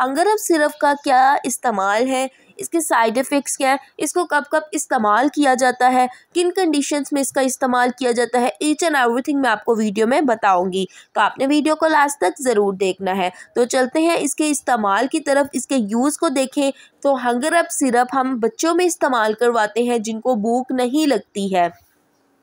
hunger syrup का क्या इस्तेमाल है इसके साइड इफ़ेक्ट्स क्या है इसको कब कब इस्तेमाल किया जाता है किन कंडीशंस में इसका इस्तेमाल किया जाता है ईच एंड एवरीथिंग मैं आपको वीडियो में बताऊंगी तो आपने वीडियो को लास्ट तक ज़रूर देखना है तो चलते हैं इसके इस्तेमाल की तरफ इसके यूज़ को देखें तो हंगर सिरप हम बच्चों में इस्तेमाल करवाते हैं जिनको भूख नहीं लगती है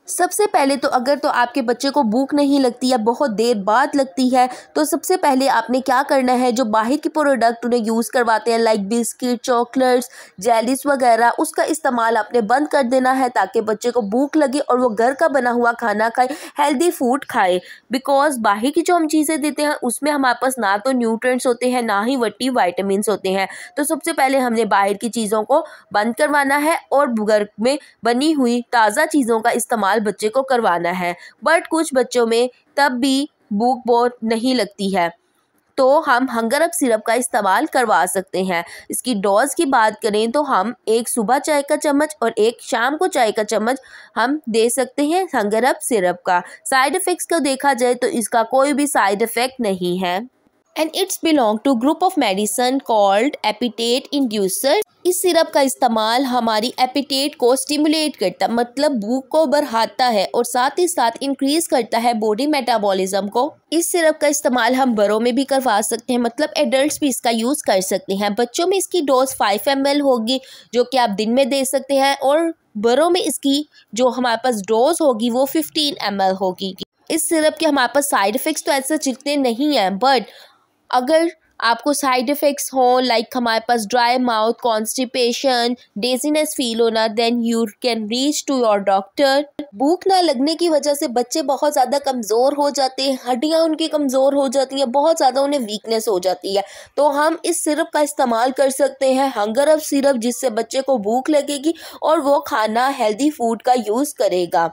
सबसे पहले तो अगर तो आपके बच्चे को भूख नहीं लगती या बहुत देर बाद लगती है तो सबसे पहले आपने क्या करना है जो बाहर के प्रोडक्ट उन्हें यूज़ करवाते हैं लाइक बिस्किट चॉकलेट्स जेलिस वगैरह उसका इस्तेमाल आपने बंद कर देना है ताकि बच्चे को भूख लगे और वो घर का बना हुआ खाना खाए हेल्दी फूड खाए बिकॉज बाहर की जो हम चीज़ें देते हैं उसमें हमारे पास ना तो न्यूट्रेंट्स होते हैं ना ही वट्टी वाइटामिन होते हैं तो सबसे पहले हमने बाहर की चीज़ों को बंद करवाना है और घर में बनी हुई ताज़ा चीज़ों का इस्तेमाल इस्तेमाल बच्चे को करवाना है बट कुछ बच्चों में तब भी भूख बहुत नहीं लगती है तो हम हंगर अप सिरप का इस्तेमाल करवा सकते हैं इसकी डोज की बात करें तो हम एक सुबह चाय का चम्मच और एक शाम को चाय का चम्मच हम दे सकते हैं हंगर अप सिरप का साइड इफ़ेक्ट्स को देखा जाए तो इसका कोई भी साइड इफ़ेक्ट नहीं है and it's belong to group of medicine called appetite inducer इस सिरप का इस्तेमाल हमारी एपिटेट को स्टिमुलेट करता मतलब भूख को बढ़ाता है और साथ ही साथ इंक्रीज करता है बॉडी मेटाबॉलिज्म को इस सिरप का इस्तेमाल हम बड़ों में भी करवा सकते हैं मतलब एडल्ट्स भी इसका यूज़ कर सकते हैं बच्चों में इसकी डोज फाइव एम होगी जो कि आप दिन में दे सकते हैं और बड़ों में इसकी जो हमारे पास डोज होगी वो फिफ्टीन एम होगी इस सिरप के हमारे पास साइड इफ़ेक्ट्स तो ऐसे जितने नहीं हैं बट अगर आपको साइड इफ़ेक्ट्स हों लाइक हमारे पास dry mouth constipation dizziness feel होना then you can reach to your doctor भूख ना लगने की वजह से बच्चे बहुत ज़्यादा कमज़ोर हो जाते हैं हड्डियाँ उनकी कमज़ोर हो जाती हैं बहुत ज़्यादा उन्हें वीकनेस हो जाती है तो हम इस सिरप का इस्तेमाल कर सकते हैं हंगर अप सिरप जिससे बच्चे को भूख लगेगी और वो खाना हेल्दी फूड का यूज़ करेगा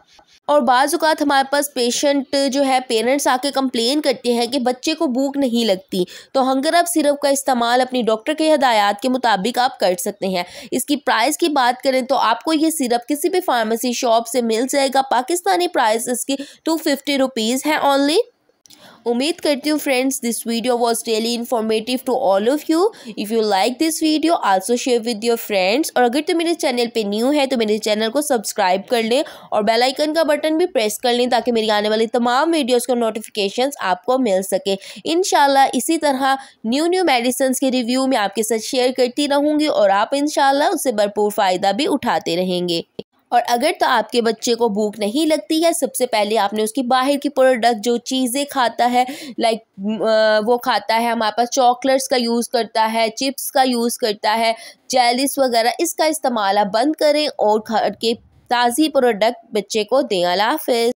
और बाज़ात हमारे पास पेशेंट जो है पेरेंट्स आके कंप्लेन करते हैं कि बच्चे को भूख नहीं लगती तो हंगर अगर आप सिरप का इस्तेमाल अपनी डॉक्टर के हदायत के मुताबिक आप कर सकते हैं इसकी प्राइस की बात करें तो आपको ये सिरप किसी भी फार्मेसी शॉप से मिल जाएगा पाकिस्तानी प्राइस इसकी टू फिफ्टी रुपीज़ है ओनली उम्मीद करती हूँ friends this video was really informative to all of you if you like this video also share with your friends और अगर तुम मेरे चैनल पे न्यू है तो मेरे चैनल को सब्सक्राइब कर लें और बेल आइकन का बटन भी प्रेस कर लें ताकि मेरी आने वाली तमाम वीडियोज़ का नोटिफिकेशन आपको मिल सके इन इसी तरह न्यू न्यू मेडिसन्स के रिव्यू मैं आपके साथ शेयर करती रहूँगी और आप इन उससे भरपूर फ़ायदा भी उठाते रहेंगे और अगर तो आपके बच्चे को भूख नहीं लगती है सबसे पहले आपने उसकी बाहर की प्रोडक्ट जो चीज़ें खाता है लाइक वो खाता है हमारे पास चॉकलेट्स का यूज़ करता है चिप्स का यूज़ करता है जेलिस वगैरह इसका इस्तेमाल आप बंद करें और घर के ताज़ी प्रोडक्ट बच्चे को दें अलाफ़